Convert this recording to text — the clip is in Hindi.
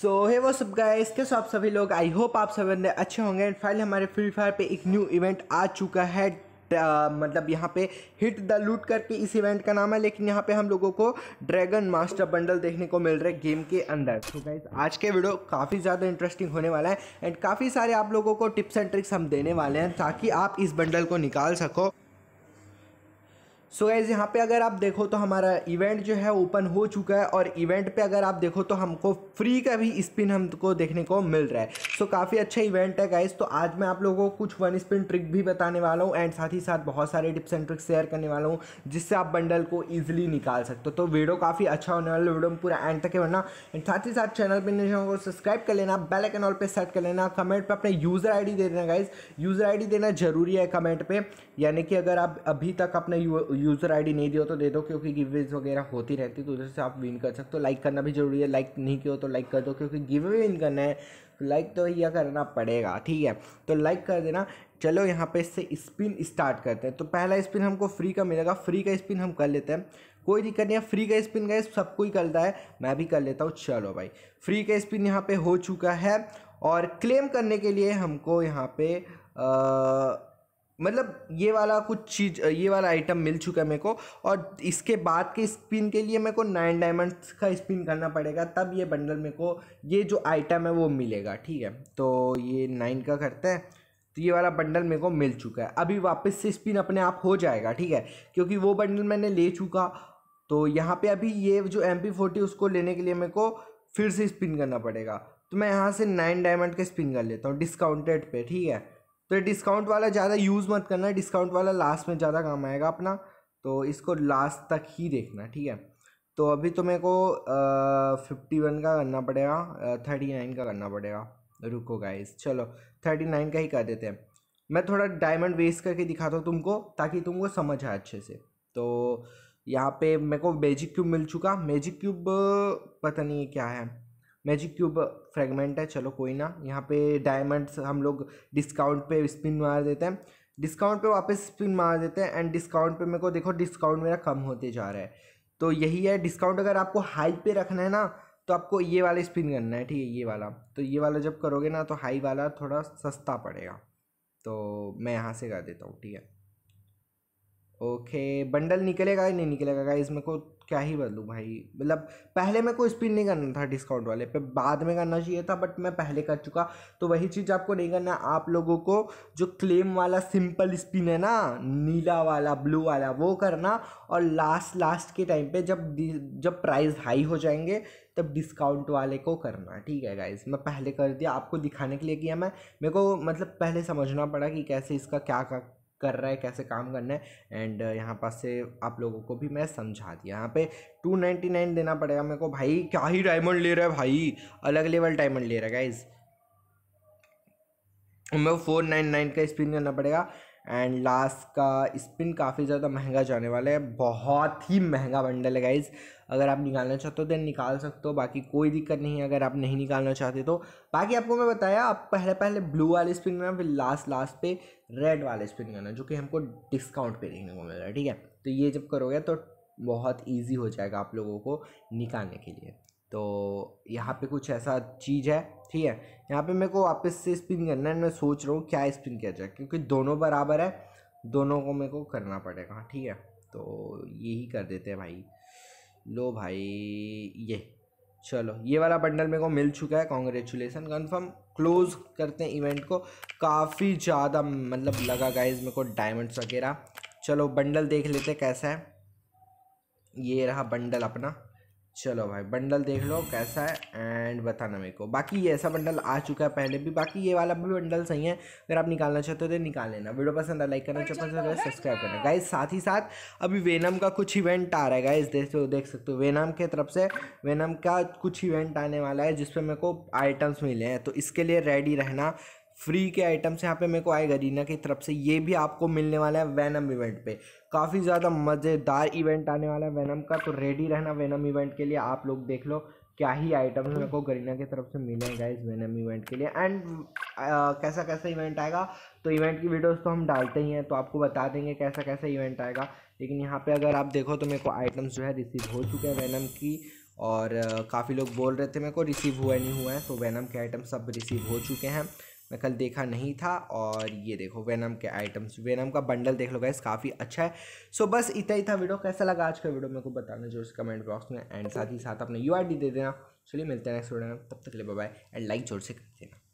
सो है वो सब गाइस इसके आप सभी लोग आई होप आप सभी बंदे अच्छे होंगे एंड फाइनली हमारे फ्री फायर पे एक न्यू इवेंट आ चुका है आ, मतलब यहाँ पे हिट द लूट करके इस इवेंट का नाम है लेकिन यहाँ पे हम लोगों को ड्रैगन मास्टर बंडल देखने को मिल रहा है गेम के अंदर तो गाइस गाइज आज के वीडियो काफ़ी ज़्यादा इंटरेस्टिंग होने वाला है एंड काफ़ी सारे आप लोगों को टिप्स एंड ट्रिक्स हम देने वाले हैं ताकि आप इस बंडल को निकाल सको सो so एज़ यहाँ पे अगर आप देखो तो हमारा इवेंट जो है ओपन हो चुका है और इवेंट पे अगर आप देखो तो हमको फ्री का भी स्पिन हमको देखने को मिल रहा है सो so, काफ़ी अच्छा इवेंट है गाइज तो आज मैं आप लोगों को कुछ वन स्पिन ट्रिक भी बताने वाला हूँ एंड साथ ही साथ बहुत सारे टिप्स एंड ट्रिक्स शेयर करने वाला हूँ जिससे आप बंडल को ईजिली निकाल सकते हो तो वीडियो काफ़ी अच्छा होने वाला है वीडियो में पूरा एंड तक बनना एंड साथ ही साथ चैनल पर नहीं को सब्सक्राइब कर लेना बेल आइकन ऑल पर सेट कर लेना कमेंट पर अपने यूज़र आई दे देना गाइज यूज़र आई देना जरूरी है कमेंट पर यानी कि अगर आप अभी तक अपने यूज़र आईडी नहीं दिया तो दे दो क्योंकि गिवेज वगैरह होती रहती तो उधर से आप विन कर सकते हो लाइक करना भी जरूरी है लाइक नहीं किया तो लाइक कर दो क्योंकि गिव विन करना है लाइक तो यह करना पड़ेगा ठीक है तो लाइक कर देना चलो यहाँ पे इससे स्पिन स्टार्ट करते हैं तो पहला स्पिन हमको फ्री का मिलेगा फ्री का स्पिन हम कर लेते हैं कोई दिक्कत नहीं है फ्री का स्पिन गए सबको ही करता है मैं भी कर लेता हूँ चलो भाई फ्री का स्पिन यहाँ पे हो चुका है और क्लेम करने के लिए हमको यहाँ पे आ, मतलब ये वाला कुछ चीज़ ये वाला आइटम मिल चुका है मेरे को और इसके बाद के स्पिन के लिए मेरे को नाइन डायमंड्स का स्पिन करना पड़ेगा तब ये बंडल मेरे को ये जो आइटम है वो मिलेगा ठीक है तो ये नाइन का करते हैं तो ये वाला बंडल मेरे को मिल चुका है अभी वापस से स्पिन अपने आप हो जाएगा ठीक है क्योंकि वो बंडल मैंने ले चुका तो यहाँ पर अभी ये जो एम पी फोर्टी उसको लेने के लिए मेरे को फिर से स्पिन करना पड़ेगा तो मैं यहाँ से नाइन डायमंड का स्पिन कर लेता हूँ डिस्काउंटेड पर ठीक है तो डिस्काउंट वाला ज़्यादा यूज़ मत करना डिस्काउंट वाला लास्ट में ज़्यादा काम आएगा अपना तो इसको लास्ट तक ही देखना ठीक है तो अभी तो मेरे को फिफ्टी वन का करना पड़ेगा थर्टी नाइन का करना पड़ेगा रुको गाइस चलो थर्टी नाइन का ही कर देते हैं मैं थोड़ा डायमंड वेस्ट करके दिखाता हूँ तुमको ताकि तुमको समझ आए अच्छे से तो यहाँ पे मेरे को मैजिक क्यूब मिल चुका मैजिक क्यूब पता नहीं क्या है मैजिक क्यूब फ्रेगमेंट है चलो कोई ना यहाँ पे डायमंड्स हम लोग डिस्काउंट पे स्पिन मार देते हैं डिस्काउंट पे वापस स्पिन मार देते हैं एंड डिस्काउंट पे मेरे को देखो डिस्काउंट मेरा कम होते जा रहा है तो यही है डिस्काउंट अगर आपको हाई पे रखना है ना तो आपको ये वाला स्पिन करना है ठीक है ये वाला तो ये वाला जब करोगे ना तो हाई वाला थोड़ा सस्ता पड़ेगा तो मैं यहाँ से कर देता हूँ ठीक है ओके बंडल निकलेगा या नहीं निकलेगा गाइज मेरे को क्या ही बदलूँ भाई मतलब पहले मेरे को स्पिन नहीं करना था डिस्काउंट वाले पे बाद में करना चाहिए था बट मैं पहले कर चुका तो वही चीज़ आपको नहीं करना आप लोगों को जो क्लेम वाला सिंपल स्पिन है ना नीला वाला ब्लू वाला वो करना और लास्ट लास्ट के टाइम पे जब जब प्राइस हाई हो जाएंगे तब डिस्काउंट वाले को करना ठीक है गाइज मैं पहले कर दिया आपको दिखाने के लिए किया मैं मेरे को मतलब पहले समझना पड़ा कि कैसे इसका क्या क्या कर रहा है कैसे काम करना है एंड uh, यहाँ पास से आप लोगों को भी मैं समझा दिया यहाँ पे टू नाइन्टी नाइन देना पड़ेगा मेरे को भाई क्या ही डायमंड ले रहा है भाई अलग लेवल डायमंड ले रहा है गाइज़ मेरे को फोर नाइन नाइन का स्पिन करना पड़ेगा एंड लास्ट का स्पिन काफ़ी ज़्यादा महंगा जाने वाला है बहुत ही महंगा बंडल है गाइज़ अगर आप निकालना चाहते हो देन निकाल सकते हो बाकी कोई दिक्कत नहीं अगर आप नहीं निकालना चाहते तो बाकी आपको मैं बताया आप पहले पहले ब्लू वाले स्पिन करना फिर लास्ट लास्ट पे रेड वाले स्पिन करना जो कि हमको डिस्काउंट पे देखने को मिल रहा है ठीक है तो ये जब करोगे तो बहुत ईजी हो जाएगा आप लोगों को निकालने के लिए तो यहाँ पे कुछ ऐसा चीज़ है ठीक है यहाँ पे मेरे को वापस से स्पिन करना है मैं सोच रहा हूँ क्या स्पिन किया जाए क्योंकि दोनों बराबर है दोनों को मेरे को करना पड़ेगा ठीक है तो यही कर देते हैं भाई लो भाई ये चलो ये वाला बंडल मेरे को मिल चुका है कॉन्ग्रेचुलेसन कन्फर्म क्लोज करते हैं इवेंट को काफ़ी ज़्यादा मतलब लगा गाइज मेरे को डायमंड्स वगैरह चलो बंडल देख लेते कैसा है ये रहा बंडल अपना चलो भाई बंडल देख लो कैसा है एंड बताना मेरे को बाकी ये ऐसा बंडल आ चुका है पहले भी बाकी ये वाला भी बंडल सही है अगर आप निकालना चाहते हो तो निकाल लेना वीडियो पसंद है लाइक करना पसंद है सब्सक्राइब करना गाइज साथ ही साथ अभी वेनम का कुछ इवेंट आ रहा है गाइज देख तो, देख सकते हो वेनम के तरफ से वेनम का कुछ इवेंट आने वाला है जिसपे मेरे को आइटम्स मिले हैं तो इसके लिए रेडी रहना फ्री के आइटम्स यहाँ पे मेरे को आएगा रीना की तरफ से ये भी आपको मिलने वाला है वैनम इवेंट पे काफ़ी ज़्यादा मज़ेदार इवेंट आने वाला है वैनम का तो रेडी रहना वैनम इवेंट के लिए आप लोग देख लो क्या ही आइटम्स मेरे को गरीना की तरफ से मिलेगा इस वैनम इवेंट के लिए एंड कैसा कैसा इवेंट आएगा तो इवेंट की वीडियोज़ तो हम डालते ही हैं तो आपको बता देंगे कैसा कैसा इवेंट आएगा लेकिन यहाँ पर अगर आप देखो तो मेरे को आइटम्स जो है रिसीव हो चुके हैं वैनम की और काफ़ी लोग बोल रहे थे मेरे को रिसीव हुआ नहीं हुआ है तो वैनम के आइटम सब रिसीव हो चुके हैं मैं कल देखा नहीं था और ये देखो वेनम के आइटम्स वेनम का बंडल देख लो गैस काफ़ी अच्छा है सो बस इतना ही था वीडियो कैसा लगा आज का वीडियो मेरे को बताना जो कमेंट बॉक्स में एंड साथ ही साथ अपने यू दे देना चलिए मिलते हैं नेक्स्ट वीडियो में तब तक के लिए बाय एंड लाइक जोर से कर देना